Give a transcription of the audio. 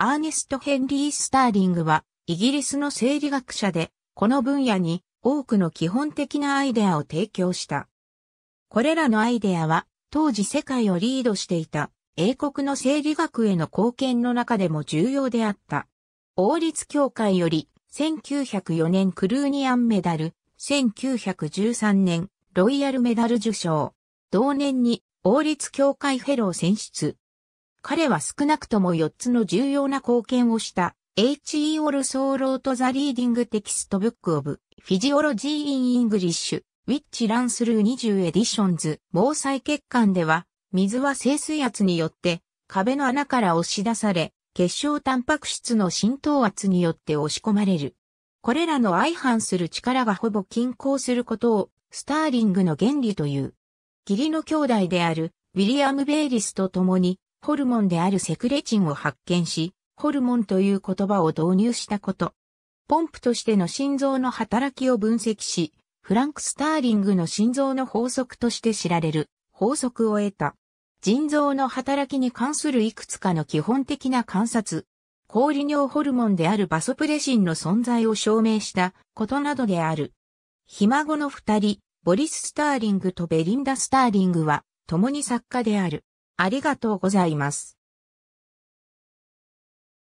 アーネスト・ヘンリー・スターリングは、イギリスの生理学者で、この分野に多くの基本的なアイデアを提供した。これらのアイデアは、当時世界をリードしていた英国の生理学への貢献の中でも重要であった。王立協会より、1904年クルーニアンメダル、1913年ロイヤルメダル受賞。同年に王立協会フェロー選出。彼は少なくとも4つの重要な貢献をした。H.E. オルソーロートザリーディングテキストブックオブフィジオロジーインイングリッシュ、ウィッチランスルー20エディションズ、毛細血管では、水は静水圧によって壁の穴から押し出され、結晶タンパク質の浸透圧によって押し込まれる。これらの相反する力がほぼ均衡することを、スターリングの原理という。義理の兄弟である、ウィリアム・ベイリスと共に、ホルモンであるセクレチンを発見し、ホルモンという言葉を導入したこと。ポンプとしての心臓の働きを分析し、フランク・スターリングの心臓の法則として知られる法則を得た。腎臓の働きに関するいくつかの基本的な観察、氷利尿ホルモンであるバソプレシンの存在を証明したことなどである。ひ孫の二人、ボリス・スターリングとベリンダ・スターリングは、共に作家である。ありがとうございます。